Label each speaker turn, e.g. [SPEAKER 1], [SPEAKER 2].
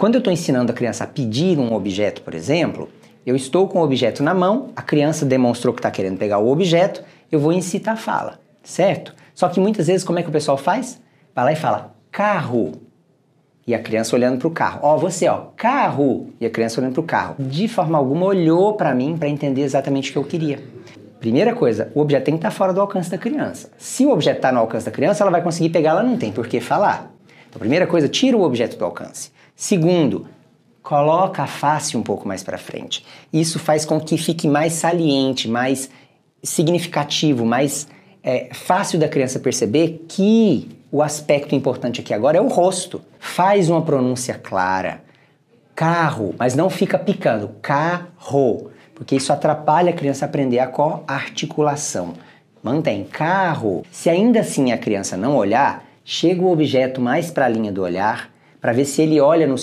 [SPEAKER 1] Quando eu estou ensinando a criança a pedir um objeto, por exemplo, eu estou com o objeto na mão, a criança demonstrou que está querendo pegar o objeto, eu vou incitar a fala, certo? Só que muitas vezes, como é que o pessoal faz? Vai lá e fala carro. E a criança olhando para o carro. Ó, oh, você, ó, carro. E a criança olhando para o carro. De forma alguma, olhou para mim para entender exatamente o que eu queria. Primeira coisa, o objeto tem que estar tá fora do alcance da criança. Se o objeto está no alcance da criança, ela vai conseguir pegar, ela não tem por que falar. Então, primeira coisa, tira o objeto do alcance. Segundo, coloca a face um pouco mais para frente. Isso faz com que fique mais saliente, mais significativo, mais é, fácil da criança perceber que o aspecto importante aqui agora é o rosto. Faz uma pronúncia clara. Carro, mas não fica picando. Carro, porque isso atrapalha a criança a aprender a co-articulação. Mantém carro. Se ainda assim a criança não olhar, Chega o objeto mais para a linha do olhar para ver se ele olha no